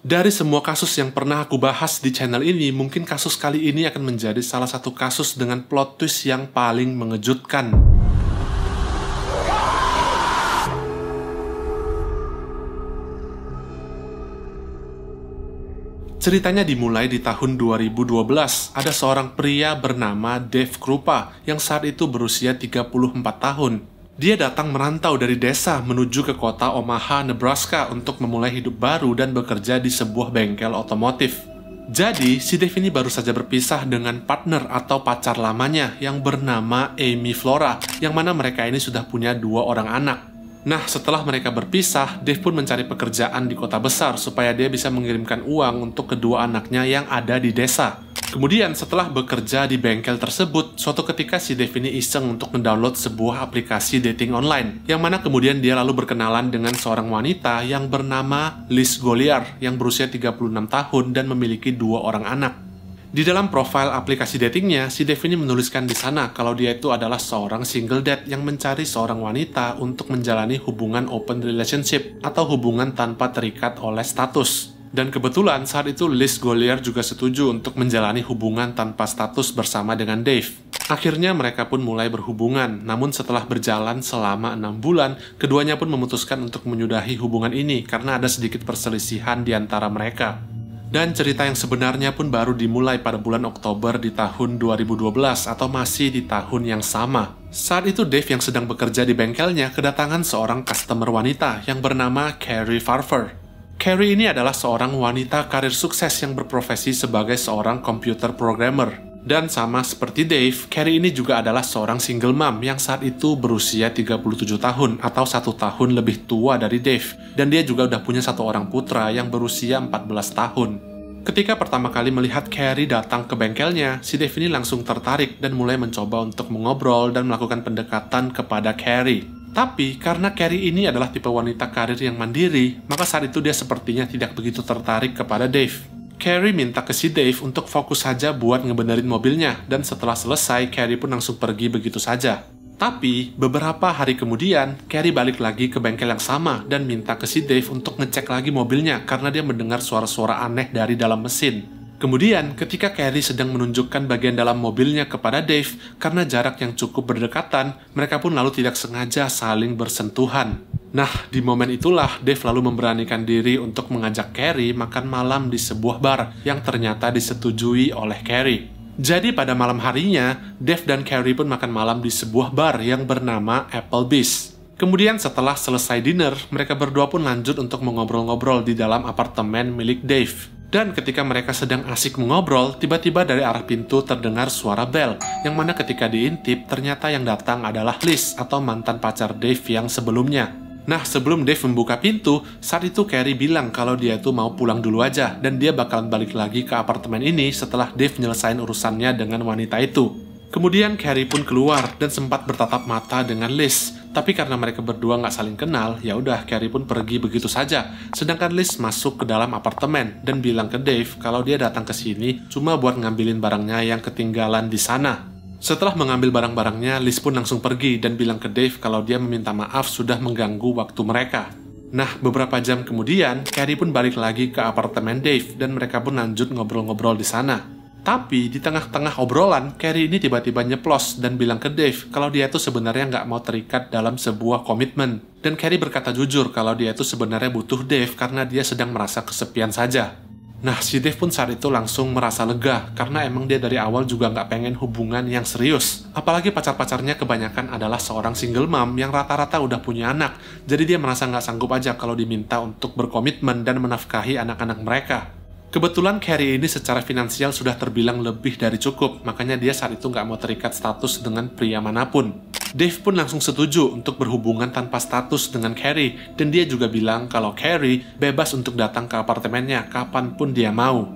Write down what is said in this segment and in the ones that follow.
Dari semua kasus yang pernah aku bahas di channel ini, mungkin kasus kali ini akan menjadi salah satu kasus dengan plot twist yang paling mengejutkan. Ceritanya dimulai di tahun 2012, ada seorang pria bernama Dave Krupa yang saat itu berusia 34 tahun. Dia datang merantau dari desa menuju ke kota Omaha, Nebraska untuk memulai hidup baru dan bekerja di sebuah bengkel otomotif. Jadi, si Dave ini baru saja berpisah dengan partner atau pacar lamanya yang bernama Amy Flora, yang mana mereka ini sudah punya dua orang anak. Nah, setelah mereka berpisah, Dave pun mencari pekerjaan di kota besar supaya dia bisa mengirimkan uang untuk kedua anaknya yang ada di desa. Kemudian setelah bekerja di bengkel tersebut, suatu ketika si Dev ini iseng untuk mendownload sebuah aplikasi dating online, yang mana kemudian dia lalu berkenalan dengan seorang wanita yang bernama Liz Goliar yang berusia 36 tahun dan memiliki dua orang anak. Di dalam profil aplikasi datingnya, si Dev ini menuliskan di sana kalau dia itu adalah seorang single dad yang mencari seorang wanita untuk menjalani hubungan open relationship atau hubungan tanpa terikat oleh status. Dan kebetulan saat itu Liz Golier juga setuju untuk menjalani hubungan tanpa status bersama dengan Dave. Akhirnya mereka pun mulai berhubungan, namun setelah berjalan selama enam bulan, keduanya pun memutuskan untuk menyudahi hubungan ini karena ada sedikit perselisihan di antara mereka. Dan cerita yang sebenarnya pun baru dimulai pada bulan Oktober di tahun 2012 atau masih di tahun yang sama. Saat itu Dave yang sedang bekerja di bengkelnya kedatangan seorang customer wanita yang bernama Carrie Farver. Carrie ini adalah seorang wanita karir sukses yang berprofesi sebagai seorang komputer programmer. Dan sama seperti Dave, Carrie ini juga adalah seorang single mom yang saat itu berusia 37 tahun atau satu tahun lebih tua dari Dave. Dan dia juga udah punya satu orang putra yang berusia 14 tahun. Ketika pertama kali melihat Carrie datang ke bengkelnya, si Dave ini langsung tertarik dan mulai mencoba untuk mengobrol dan melakukan pendekatan kepada Carrie. Tapi karena Carrie ini adalah tipe wanita karir yang mandiri, maka saat itu dia sepertinya tidak begitu tertarik kepada Dave. Carrie minta ke si Dave untuk fokus saja buat ngebenerin mobilnya, dan setelah selesai, Carrie pun langsung pergi begitu saja. Tapi, beberapa hari kemudian, Carrie balik lagi ke bengkel yang sama dan minta ke si Dave untuk ngecek lagi mobilnya karena dia mendengar suara-suara aneh dari dalam mesin. Kemudian, ketika Carrie sedang menunjukkan bagian dalam mobilnya kepada Dave karena jarak yang cukup berdekatan, mereka pun lalu tidak sengaja saling bersentuhan. Nah, di momen itulah Dave lalu memberanikan diri untuk mengajak Carrie makan malam di sebuah bar yang ternyata disetujui oleh Carrie. Jadi pada malam harinya, Dave dan Carrie pun makan malam di sebuah bar yang bernama Applebee's. Kemudian setelah selesai dinner, mereka berdua pun lanjut untuk mengobrol-ngobrol di dalam apartemen milik Dave. Dan ketika mereka sedang asik mengobrol, tiba-tiba dari arah pintu terdengar suara bel, yang mana ketika diintip ternyata yang datang adalah Liz atau mantan pacar Dave yang sebelumnya. Nah, sebelum Dave membuka pintu, saat itu Carrie bilang kalau dia itu mau pulang dulu aja dan dia bakalan balik lagi ke apartemen ini setelah Dave nyelesain urusannya dengan wanita itu. Kemudian Carrie pun keluar dan sempat bertatap mata dengan Liz. Tapi karena mereka berdua nggak saling kenal, ya udah Carrie pun pergi begitu saja. Sedangkan Liz masuk ke dalam apartemen dan bilang ke Dave kalau dia datang ke sini cuma buat ngambilin barangnya yang ketinggalan di sana. Setelah mengambil barang-barangnya, Liz pun langsung pergi dan bilang ke Dave kalau dia meminta maaf sudah mengganggu waktu mereka. Nah, beberapa jam kemudian, Carrie pun balik lagi ke apartemen Dave dan mereka pun lanjut ngobrol-ngobrol di sana. Tapi di tengah-tengah obrolan, Carrie ini tiba-tiba nyeplos dan bilang ke Dave kalau dia itu sebenarnya nggak mau terikat dalam sebuah komitmen. Dan Carrie berkata jujur kalau dia itu sebenarnya butuh Dave karena dia sedang merasa kesepian saja. Nah, si Dave pun saat itu langsung merasa lega karena emang dia dari awal juga nggak pengen hubungan yang serius. Apalagi pacar-pacarnya kebanyakan adalah seorang single mom yang rata-rata udah punya anak. Jadi dia merasa nggak sanggup aja kalau diminta untuk berkomitmen dan menafkahi anak-anak mereka. Kebetulan Carrie ini secara finansial sudah terbilang lebih dari cukup, makanya dia saat itu nggak mau terikat status dengan pria manapun. Dave pun langsung setuju untuk berhubungan tanpa status dengan Carrie, dan dia juga bilang kalau Carrie bebas untuk datang ke apartemennya kapanpun dia mau.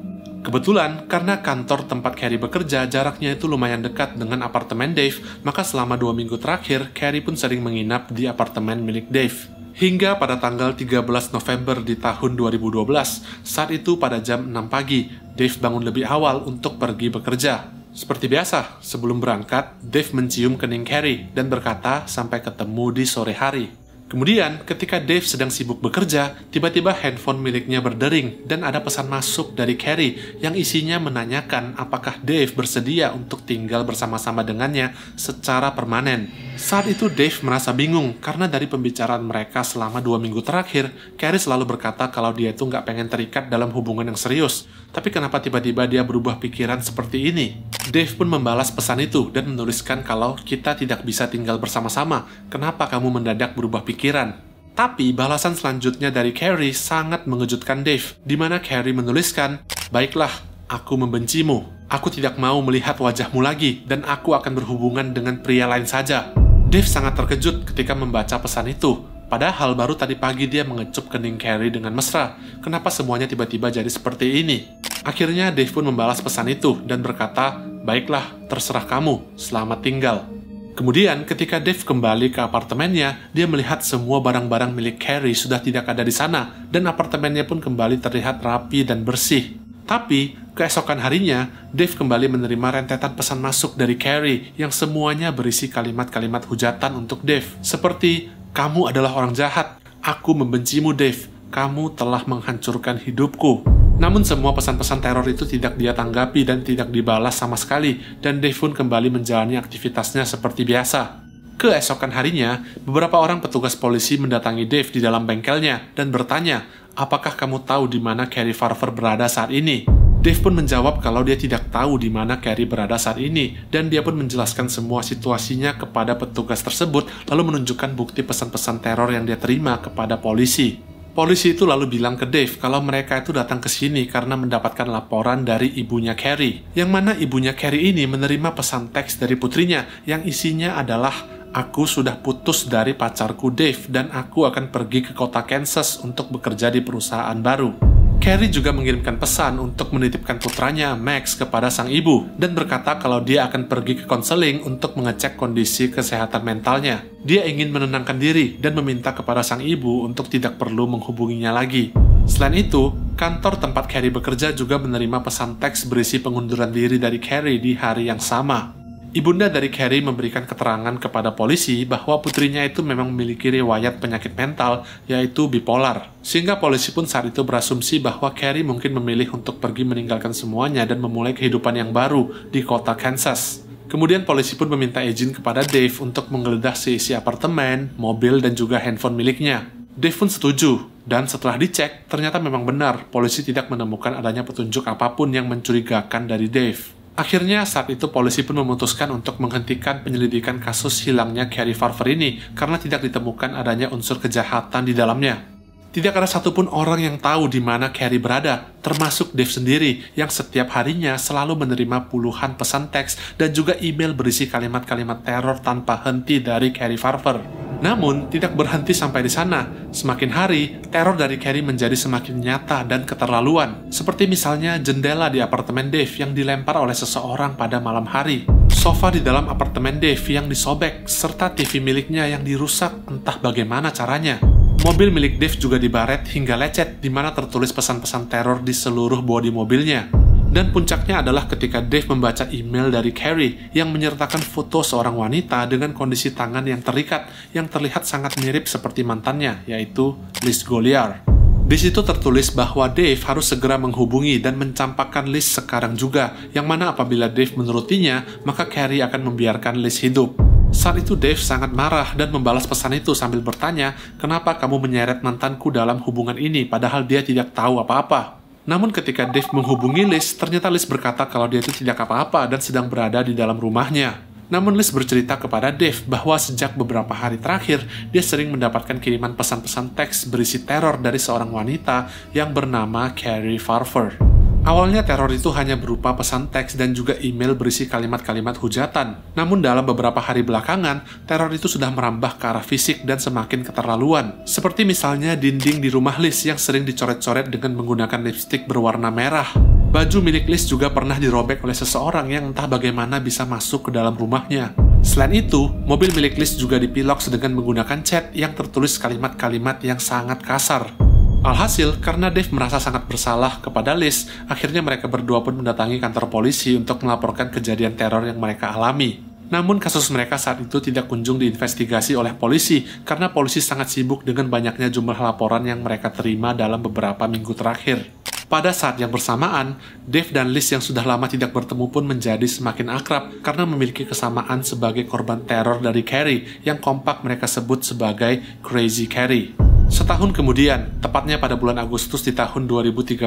Kebetulan, karena kantor tempat Carrie bekerja jaraknya itu lumayan dekat dengan apartemen Dave, maka selama dua minggu terakhir, Carrie pun sering menginap di apartemen milik Dave. Hingga pada tanggal 13 November di tahun 2012, saat itu pada jam 6 pagi, Dave bangun lebih awal untuk pergi bekerja. Seperti biasa, sebelum berangkat, Dave mencium kening Carrie dan berkata sampai ketemu di sore hari. Kemudian, ketika Dave sedang sibuk bekerja, tiba-tiba handphone miliknya berdering dan ada pesan masuk dari Carrie yang isinya menanyakan apakah Dave bersedia untuk tinggal bersama-sama dengannya secara permanen. Saat itu Dave merasa bingung karena dari pembicaraan mereka selama dua minggu terakhir, Carrie selalu berkata kalau dia itu nggak pengen terikat dalam hubungan yang serius. Tapi kenapa tiba-tiba dia berubah pikiran seperti ini? Dave pun membalas pesan itu dan menuliskan kalau kita tidak bisa tinggal bersama-sama. Kenapa kamu mendadak berubah pikiran? pikiran. Tapi balasan selanjutnya dari Carrie sangat mengejutkan Dave, di mana Carrie menuliskan, Baiklah, aku membencimu. Aku tidak mau melihat wajahmu lagi, dan aku akan berhubungan dengan pria lain saja. Dave sangat terkejut ketika membaca pesan itu. Padahal baru tadi pagi dia mengecup kening Carrie dengan mesra. Kenapa semuanya tiba-tiba jadi seperti ini? Akhirnya Dave pun membalas pesan itu dan berkata, Baiklah, terserah kamu. Selamat tinggal. Kemudian ketika Dave kembali ke apartemennya, dia melihat semua barang-barang milik Carrie sudah tidak ada di sana dan apartemennya pun kembali terlihat rapi dan bersih. Tapi, keesokan harinya, Dave kembali menerima rentetan pesan masuk dari Carrie yang semuanya berisi kalimat-kalimat hujatan untuk Dave. Seperti, kamu adalah orang jahat, aku membencimu Dave, kamu telah menghancurkan hidupku. Namun semua pesan-pesan teror itu tidak dia tanggapi dan tidak dibalas sama sekali, dan Dave pun kembali menjalani aktivitasnya seperti biasa. Keesokan harinya, beberapa orang petugas polisi mendatangi Dave di dalam bengkelnya dan bertanya, apakah kamu tahu di mana Carrie Farver berada saat ini? Dave pun menjawab kalau dia tidak tahu di mana Carrie berada saat ini, dan dia pun menjelaskan semua situasinya kepada petugas tersebut, lalu menunjukkan bukti pesan-pesan teror yang dia terima kepada polisi. Polisi itu lalu bilang ke Dave kalau mereka itu datang ke sini karena mendapatkan laporan dari ibunya Carrie, yang mana ibunya Carrie ini menerima pesan teks dari putrinya yang isinya adalah Aku sudah putus dari pacarku Dave dan aku akan pergi ke kota Kansas untuk bekerja di perusahaan baru. Carrie juga mengirimkan pesan untuk menitipkan putranya, Max, kepada sang ibu dan berkata kalau dia akan pergi ke konseling untuk mengecek kondisi kesehatan mentalnya. Dia ingin menenangkan diri dan meminta kepada sang ibu untuk tidak perlu menghubunginya lagi. Selain itu, kantor tempat Carrie bekerja juga menerima pesan teks berisi pengunduran diri dari Carrie di hari yang sama. Ibunda dari Carrie memberikan keterangan kepada polisi bahwa putrinya itu memang memiliki riwayat penyakit mental, yaitu bipolar. Sehingga polisi pun saat itu berasumsi bahwa Carrie mungkin memilih untuk pergi meninggalkan semuanya dan memulai kehidupan yang baru di kota Kansas. Kemudian polisi pun meminta izin kepada Dave untuk menggeledah seisi apartemen, mobil, dan juga handphone miliknya. Dave pun setuju, dan setelah dicek, ternyata memang benar polisi tidak menemukan adanya petunjuk apapun yang mencurigakan dari Dave. Akhirnya saat itu polisi pun memutuskan untuk menghentikan penyelidikan kasus hilangnya Carrie Farver ini karena tidak ditemukan adanya unsur kejahatan di dalamnya. Tidak ada satupun orang yang tahu di mana Carrie berada, termasuk Dave sendiri yang setiap harinya selalu menerima puluhan pesan teks dan juga email berisi kalimat-kalimat teror tanpa henti dari Carrie Farver. Namun, tidak berhenti sampai di sana. Semakin hari, teror dari Carrie menjadi semakin nyata dan keterlaluan. Seperti misalnya jendela di apartemen Dave yang dilempar oleh seseorang pada malam hari. Sofa di dalam apartemen Dave yang disobek, serta TV miliknya yang dirusak entah bagaimana caranya. Mobil milik Dave juga dibaret hingga lecet di mana tertulis pesan-pesan teror di seluruh bodi mobilnya. Dan puncaknya adalah ketika Dave membaca email dari Carrie yang menyertakan foto seorang wanita dengan kondisi tangan yang terikat yang terlihat sangat mirip seperti mantannya, yaitu Liz Goliar. Di situ tertulis bahwa Dave harus segera menghubungi dan mencampakkan Liz sekarang juga, yang mana apabila Dave menurutinya, maka Carrie akan membiarkan Liz hidup. Saat itu Dave sangat marah dan membalas pesan itu sambil bertanya, kenapa kamu menyeret mantanku dalam hubungan ini padahal dia tidak tahu apa-apa. Namun ketika Dave menghubungi Liz, ternyata Liz berkata kalau dia itu tidak apa-apa dan sedang berada di dalam rumahnya. Namun Liz bercerita kepada Dave bahwa sejak beberapa hari terakhir, dia sering mendapatkan kiriman pesan-pesan teks berisi teror dari seorang wanita yang bernama Carrie Farver. Awalnya teror itu hanya berupa pesan teks dan juga email berisi kalimat-kalimat hujatan. Namun dalam beberapa hari belakangan, teror itu sudah merambah ke arah fisik dan semakin keterlaluan. Seperti misalnya dinding di rumah Liz yang sering dicoret-coret dengan menggunakan lipstick berwarna merah. Baju milik Liz juga pernah dirobek oleh seseorang yang entah bagaimana bisa masuk ke dalam rumahnya. Selain itu, mobil milik Liz juga dipilok dengan menggunakan cat yang tertulis kalimat-kalimat yang sangat kasar. Alhasil, karena Dave merasa sangat bersalah kepada Liz, akhirnya mereka berdua pun mendatangi kantor polisi untuk melaporkan kejadian teror yang mereka alami. Namun kasus mereka saat itu tidak kunjung diinvestigasi oleh polisi karena polisi sangat sibuk dengan banyaknya jumlah laporan yang mereka terima dalam beberapa minggu terakhir. Pada saat yang bersamaan, Dave dan Liz yang sudah lama tidak bertemu pun menjadi semakin akrab karena memiliki kesamaan sebagai korban teror dari Carrie yang kompak mereka sebut sebagai Crazy Carrie. Setahun kemudian, tepatnya pada bulan Agustus di tahun 2013,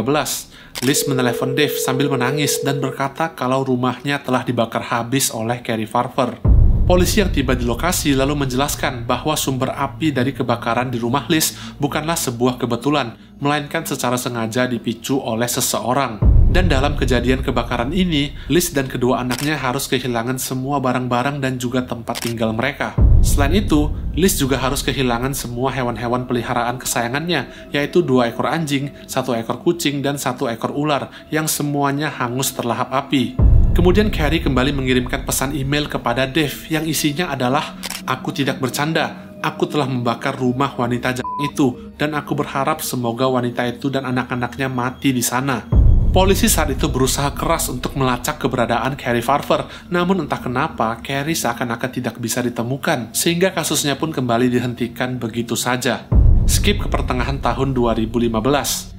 Liz menelepon Dave sambil menangis dan berkata kalau rumahnya telah dibakar habis oleh Carrie Farver. Polisi yang tiba di lokasi lalu menjelaskan bahwa sumber api dari kebakaran di rumah Liz bukanlah sebuah kebetulan, melainkan secara sengaja dipicu oleh seseorang. Dan dalam kejadian kebakaran ini, Liz dan kedua anaknya harus kehilangan semua barang-barang dan juga tempat tinggal mereka. Selain itu, Liz juga harus kehilangan semua hewan-hewan peliharaan kesayangannya, yaitu dua ekor anjing, satu ekor kucing, dan satu ekor ular, yang semuanya hangus terlahap api. Kemudian Carrie kembali mengirimkan pesan email kepada Dave yang isinya adalah Aku tidak bercanda, aku telah membakar rumah wanita jahat itu dan aku berharap semoga wanita itu dan anak-anaknya mati di sana. Polisi saat itu berusaha keras untuk melacak keberadaan Carrie Farver, namun entah kenapa Carrie seakan-akan tidak bisa ditemukan, sehingga kasusnya pun kembali dihentikan begitu saja. Skip ke pertengahan tahun 2015,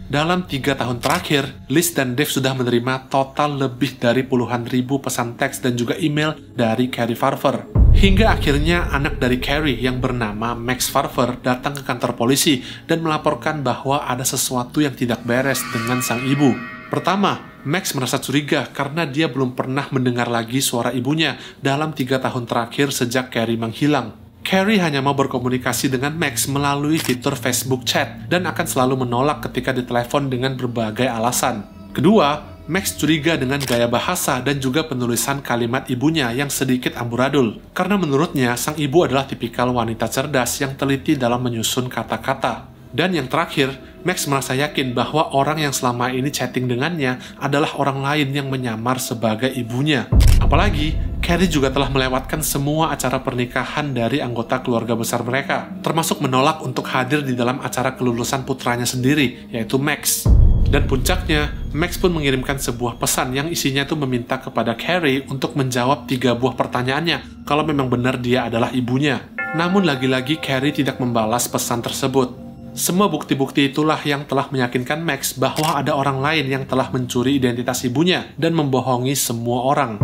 dalam tiga tahun terakhir, Liz dan Dave sudah menerima total lebih dari puluhan ribu pesan teks dan juga email dari Carrie Farver. Hingga akhirnya anak dari Carrie yang bernama Max Farver datang ke kantor polisi dan melaporkan bahwa ada sesuatu yang tidak beres dengan sang ibu. Pertama, Max merasa curiga karena dia belum pernah mendengar lagi suara ibunya dalam tiga tahun terakhir sejak Carrie menghilang. Carrie hanya mau berkomunikasi dengan Max melalui fitur Facebook Chat dan akan selalu menolak ketika ditelepon dengan berbagai alasan. Kedua, Max curiga dengan gaya bahasa dan juga penulisan kalimat ibunya yang sedikit amburadul, karena menurutnya sang ibu adalah tipikal wanita cerdas yang teliti dalam menyusun kata-kata. Dan yang terakhir, Max merasa yakin bahwa orang yang selama ini chatting dengannya adalah orang lain yang menyamar sebagai ibunya. Apalagi, Carrie juga telah melewatkan semua acara pernikahan dari anggota keluarga besar mereka, termasuk menolak untuk hadir di dalam acara kelulusan putranya sendiri, yaitu Max. Dan puncaknya, Max pun mengirimkan sebuah pesan yang isinya tuh meminta kepada Carrie untuk menjawab tiga buah pertanyaannya kalau memang benar dia adalah ibunya. Namun lagi-lagi Carrie tidak membalas pesan tersebut. Semua bukti-bukti itulah yang telah meyakinkan Max bahwa ada orang lain yang telah mencuri identitas ibunya dan membohongi semua orang.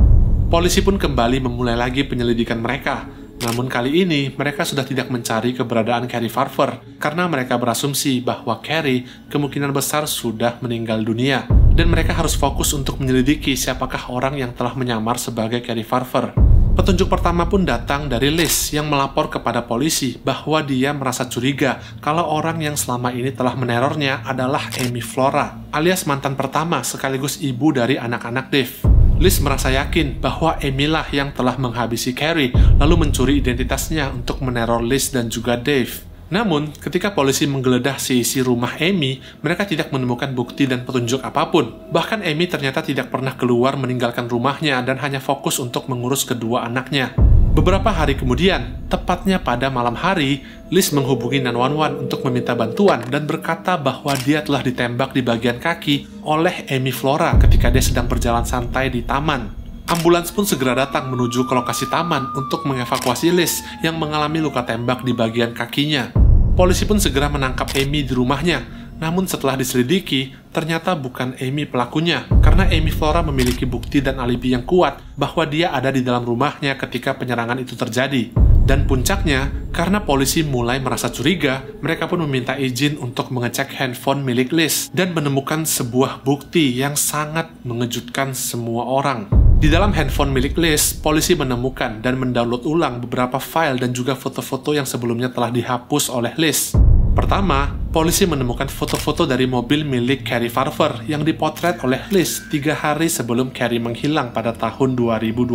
Polisi pun kembali memulai lagi penyelidikan mereka. Namun kali ini, mereka sudah tidak mencari keberadaan Carrie Farver karena mereka berasumsi bahwa Carrie kemungkinan besar sudah meninggal dunia. Dan mereka harus fokus untuk menyelidiki siapakah orang yang telah menyamar sebagai Carrie Farver. Petunjuk pertama pun datang dari Liz yang melapor kepada polisi bahwa dia merasa curiga kalau orang yang selama ini telah menerornya adalah Amy Flora, alias mantan pertama sekaligus ibu dari anak-anak Dave. Liz merasa yakin bahwa Amy lah yang telah menghabisi Carrie lalu mencuri identitasnya untuk meneror Liz dan juga Dave. Namun, ketika polisi menggeledah seisi rumah Amy, mereka tidak menemukan bukti dan petunjuk apapun. Bahkan Amy ternyata tidak pernah keluar meninggalkan rumahnya dan hanya fokus untuk mengurus kedua anaknya. Beberapa hari kemudian, tepatnya pada malam hari, Liz menghubungi Wan untuk meminta bantuan dan berkata bahwa dia telah ditembak di bagian kaki oleh Amy Flora ketika dia sedang berjalan santai di taman. Ambulans pun segera datang menuju ke lokasi taman untuk mengevakuasi Liz yang mengalami luka tembak di bagian kakinya. Polisi pun segera menangkap Amy di rumahnya. Namun setelah diselidiki, ternyata bukan Amy pelakunya. Karena Amy Flora memiliki bukti dan alibi yang kuat bahwa dia ada di dalam rumahnya ketika penyerangan itu terjadi. Dan puncaknya, karena polisi mulai merasa curiga, mereka pun meminta izin untuk mengecek handphone milik Liz dan menemukan sebuah bukti yang sangat mengejutkan semua orang. Di dalam handphone milik Liz, polisi menemukan dan mendownload ulang beberapa file dan juga foto-foto yang sebelumnya telah dihapus oleh Liz. Pertama, polisi menemukan foto-foto dari mobil milik Carrie Farver yang dipotret oleh Liz tiga hari sebelum Carrie menghilang pada tahun 2012.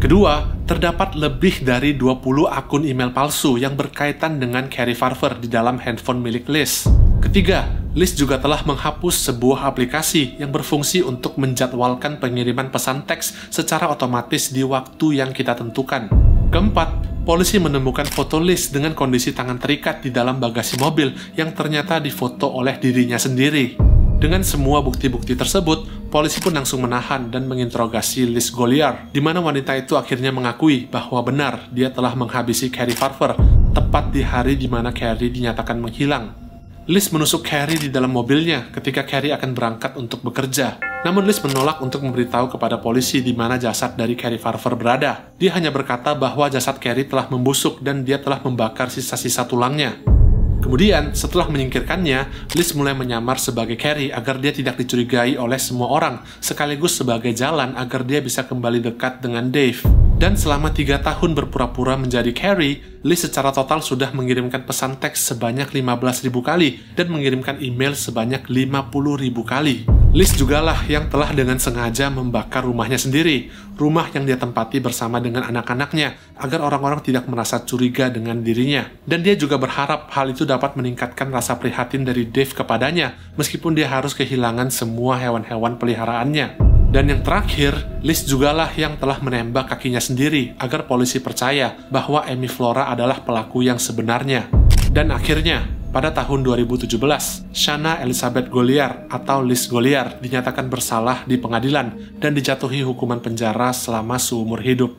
Kedua, terdapat lebih dari 20 akun email palsu yang berkaitan dengan Carrie Farver di dalam handphone milik Liz. Ketiga, List juga telah menghapus sebuah aplikasi yang berfungsi untuk menjadwalkan pengiriman pesan teks secara otomatis di waktu yang kita tentukan. Keempat, polisi menemukan foto List dengan kondisi tangan terikat di dalam bagasi mobil yang ternyata difoto oleh dirinya sendiri. Dengan semua bukti-bukti tersebut, polisi pun langsung menahan dan menginterogasi Liz Goliar, di mana wanita itu akhirnya mengakui bahwa benar dia telah menghabisi Carrie Farver tepat di hari di mana Carrie dinyatakan menghilang Liz menusuk Carrie di dalam mobilnya ketika Carrie akan berangkat untuk bekerja. Namun Liz menolak untuk memberitahu kepada polisi di mana jasad dari Carrie Farver berada. Dia hanya berkata bahwa jasad Carrie telah membusuk dan dia telah membakar sisa-sisa tulangnya. Kemudian, setelah menyingkirkannya, Liz mulai menyamar sebagai Carrie agar dia tidak dicurigai oleh semua orang, sekaligus sebagai jalan agar dia bisa kembali dekat dengan Dave. Dan selama tiga tahun berpura-pura menjadi Carrie, Lee secara total sudah mengirimkan pesan teks sebanyak 15.000 kali dan mengirimkan email sebanyak 50.000 kali. Liz lah yang telah dengan sengaja membakar rumahnya sendiri, rumah yang dia tempati bersama dengan anak-anaknya, agar orang-orang tidak merasa curiga dengan dirinya. Dan dia juga berharap hal itu dapat meningkatkan rasa prihatin dari Dave kepadanya, meskipun dia harus kehilangan semua hewan-hewan peliharaannya. Dan yang terakhir, Liz jugalah yang telah menembak kakinya sendiri agar polisi percaya bahwa Amy Flora adalah pelaku yang sebenarnya. Dan akhirnya, pada tahun 2017, Shana Elizabeth Goliar atau Liz Goliar dinyatakan bersalah di pengadilan dan dijatuhi hukuman penjara selama seumur hidup.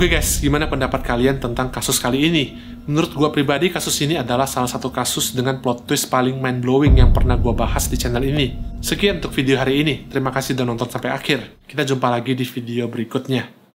Oke guys, gimana pendapat kalian tentang kasus kali ini? Menurut gue pribadi, kasus ini adalah salah satu kasus dengan plot twist paling mind-blowing yang pernah gue bahas di channel ini. Sekian untuk video hari ini. Terima kasih sudah nonton sampai akhir. Kita jumpa lagi di video berikutnya.